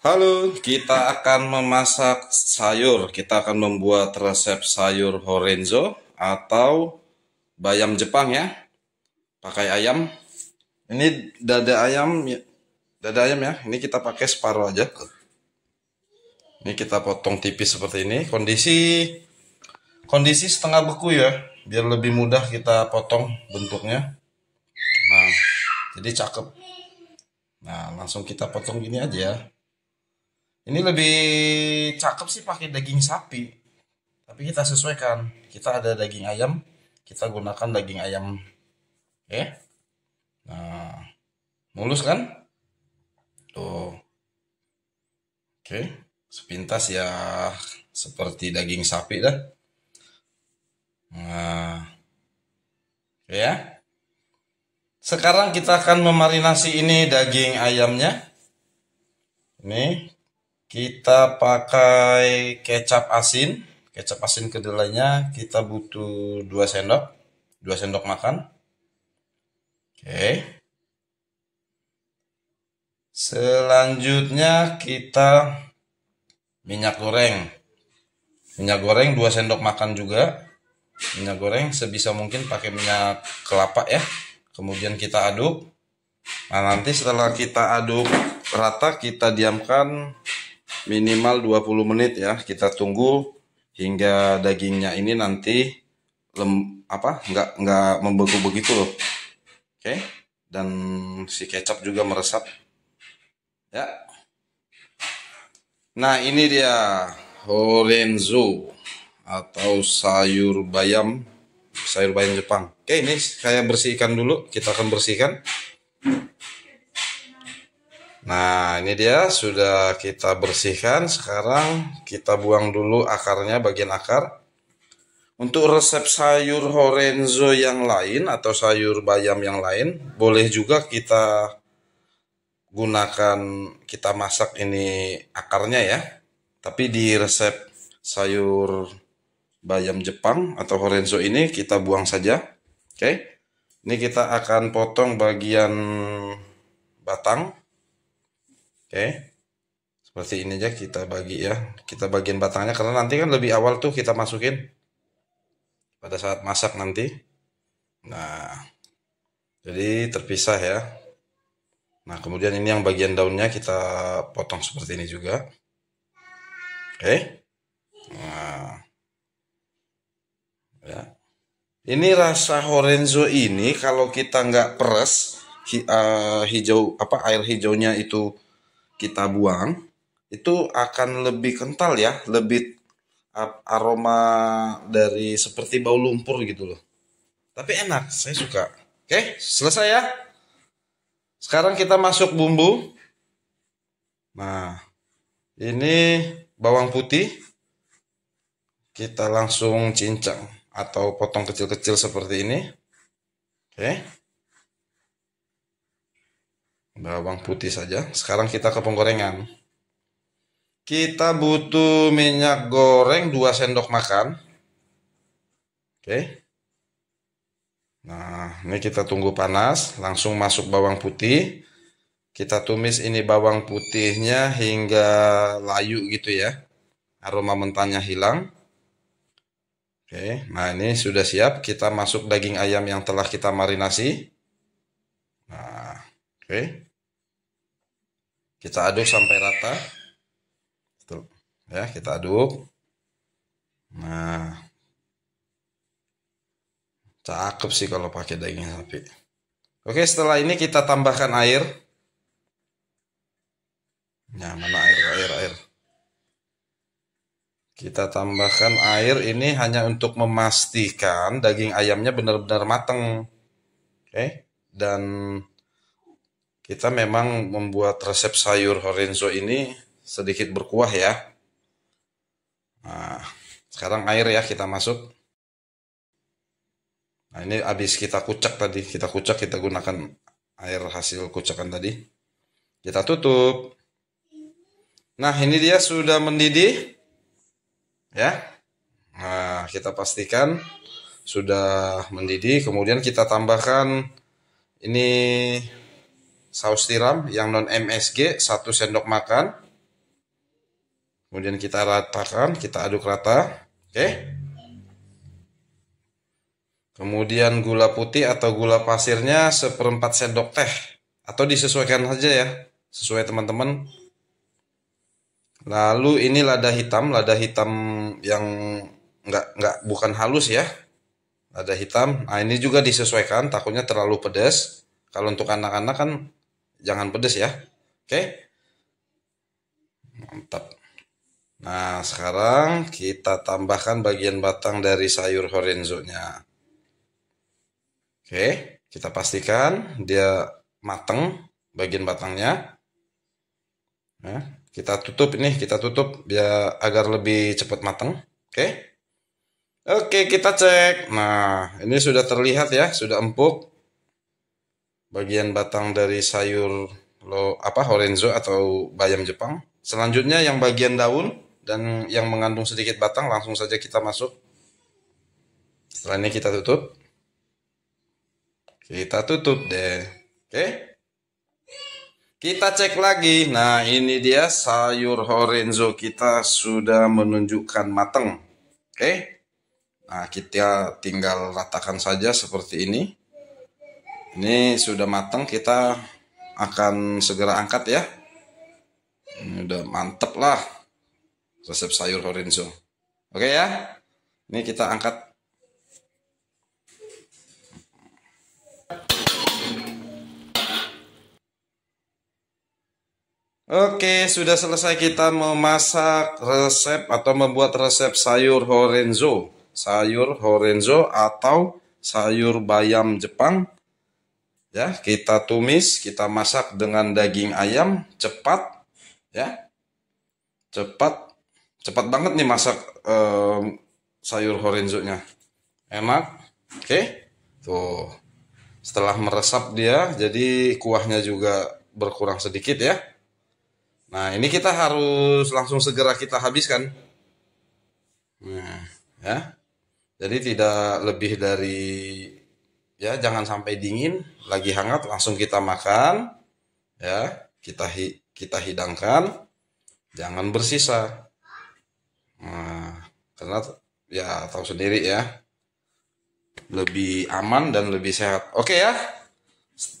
Halo, kita akan memasak sayur. Kita akan membuat resep sayur horenzo atau bayam Jepang ya. Pakai ayam. Ini dada ayam, ya. dada ayam ya. Ini kita pakai separuh aja. Ini kita potong tipis seperti ini. Kondisi kondisi setengah beku ya, biar lebih mudah kita potong bentuknya. Nah, jadi cakep. Nah, langsung kita potong gini aja ya ini lebih cakep sih pakai daging sapi tapi kita sesuaikan kita ada daging ayam kita gunakan daging ayam oke nah mulus kan tuh oke sepintas ya seperti daging sapi dah nah oke ya sekarang kita akan memarinasi ini daging ayamnya ini kita pakai kecap asin kecap asin kedelainya kita butuh 2 sendok 2 sendok makan oke selanjutnya kita minyak goreng minyak goreng 2 sendok makan juga minyak goreng sebisa mungkin pakai minyak kelapa ya kemudian kita aduk nah nanti setelah kita aduk rata kita diamkan minimal 20 menit ya kita tunggu hingga dagingnya ini nanti lem, apa nggak nggak membeku begitu loh oke okay? dan si kecap juga meresap ya nah ini dia horenzo atau sayur bayam sayur bayam Jepang oke okay, ini saya bersihkan dulu kita akan bersihkan Nah, ini dia sudah kita bersihkan. Sekarang kita buang dulu akarnya, bagian akar. Untuk resep sayur horenzo yang lain atau sayur bayam yang lain, boleh juga kita gunakan, kita masak ini akarnya ya. Tapi di resep sayur bayam Jepang atau horenzo ini kita buang saja. Oke. Okay? Ini kita akan potong bagian batang oke seperti ini aja kita bagi ya kita bagian batangnya karena nanti kan lebih awal tuh kita masukin pada saat masak nanti nah jadi terpisah ya nah kemudian ini yang bagian daunnya kita potong seperti ini juga oke nah ya ini rasa horenzo ini kalau kita nggak peres eh, hijau apa air hijaunya itu kita buang itu akan lebih kental ya, lebih aroma dari seperti bau lumpur gitu loh. Tapi enak, saya suka. Oke, selesai ya. Sekarang kita masuk bumbu. Nah, ini bawang putih. Kita langsung cincang atau potong kecil-kecil seperti ini. Oke bawang putih saja. Sekarang kita ke penggorengan. Kita butuh minyak goreng 2 sendok makan. Oke. Nah, ini kita tunggu panas, langsung masuk bawang putih. Kita tumis ini bawang putihnya hingga layu gitu ya. Aroma mentahnya hilang. Oke, nah ini sudah siap. Kita masuk daging ayam yang telah kita marinasi. Nah, oke. Okay. Kita aduk sampai rata. Tuh. Ya, kita aduk. Nah. Cakep sih kalau pakai daging sapi. Oke, setelah ini kita tambahkan air. Nah, mana air, air, air. Kita tambahkan air ini hanya untuk memastikan daging ayamnya benar-benar matang. Oke, dan kita memang membuat resep sayur horenzo ini sedikit berkuah ya. Nah, sekarang air ya kita masuk. Nah ini habis kita kucek tadi, kita kucek kita gunakan air hasil kucekan tadi. Kita tutup. Nah ini dia sudah mendidih. Ya. Nah kita pastikan sudah mendidih. Kemudian kita tambahkan ini saus tiram yang non MSG satu sendok makan. Kemudian kita ratakan, kita aduk rata. Oke. Kemudian gula putih atau gula pasirnya seperempat sendok teh atau disesuaikan saja ya sesuai teman-teman. Lalu ini lada hitam, lada hitam yang nggak nggak bukan halus ya, lada hitam. Nah ini juga disesuaikan, takutnya terlalu pedas. Kalau untuk anak-anak kan jangan pedes ya oke okay? mantap nah sekarang kita tambahkan bagian batang dari sayur horenzo nya oke okay? kita pastikan dia mateng bagian batangnya nah, kita tutup ini kita tutup biar agar lebih cepat mateng oke okay? Oke, kita cek. Nah, ini sudah terlihat ya, sudah empuk bagian batang dari sayur lo apa horenzo atau bayam Jepang. Selanjutnya yang bagian daun dan yang mengandung sedikit batang langsung saja kita masuk. Setelah ini kita tutup. Kita tutup deh. Oke. Kita cek lagi. Nah, ini dia sayur horenzo kita sudah menunjukkan matang. Oke. Nah, kita tinggal ratakan saja seperti ini ini sudah matang kita akan segera angkat ya ini udah mantep lah resep sayur horinzo oke ya ini kita angkat Oke, sudah selesai kita memasak resep atau membuat resep sayur horenzo. Sayur horenzo atau sayur bayam Jepang ya kita tumis kita masak dengan daging ayam cepat ya cepat cepat banget nih masak um, sayur nya enak oke tuh setelah meresap dia jadi kuahnya juga berkurang sedikit ya nah ini kita harus langsung segera kita habiskan nah ya jadi tidak lebih dari ya jangan sampai dingin lagi hangat langsung kita makan ya kita hi, kita hidangkan jangan bersisa nah, karena ya tahu sendiri ya lebih aman dan lebih sehat oke ya